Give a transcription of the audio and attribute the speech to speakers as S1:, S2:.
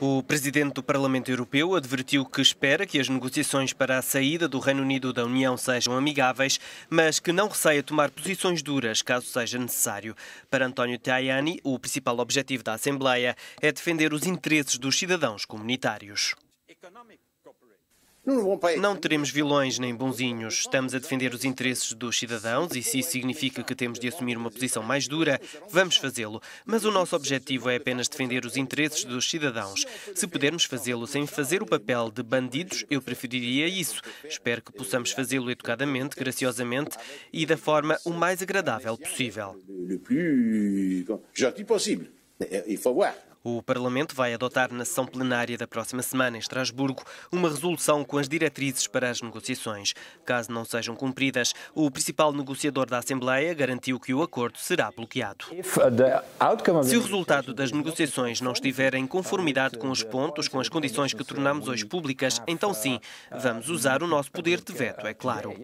S1: O presidente do Parlamento Europeu advertiu que espera que as negociações para a saída do Reino Unido da União sejam amigáveis, mas que não receia tomar posições duras caso seja necessário. Para António Tajani, o principal objetivo da Assembleia é defender os interesses dos cidadãos comunitários. Não teremos vilões nem bonzinhos. Estamos a defender os interesses dos cidadãos e se isso significa que temos de assumir uma posição mais dura, vamos fazê-lo. Mas o nosso objetivo é apenas defender os interesses dos cidadãos. Se pudermos fazê-lo sem fazer o papel de bandidos, eu preferiria isso. Espero que possamos fazê-lo educadamente, graciosamente e da forma o mais agradável possível.
S2: Le o
S1: Parlamento vai adotar na sessão plenária da próxima semana, em Estrasburgo, uma resolução com as diretrizes para as negociações. Caso não sejam cumpridas, o principal negociador da Assembleia garantiu que o acordo será bloqueado.
S3: Uh,
S1: Se o resultado das negociações não estiver em conformidade com os pontos, com as condições que tornamos hoje públicas, então sim, vamos usar o nosso poder de veto, é claro.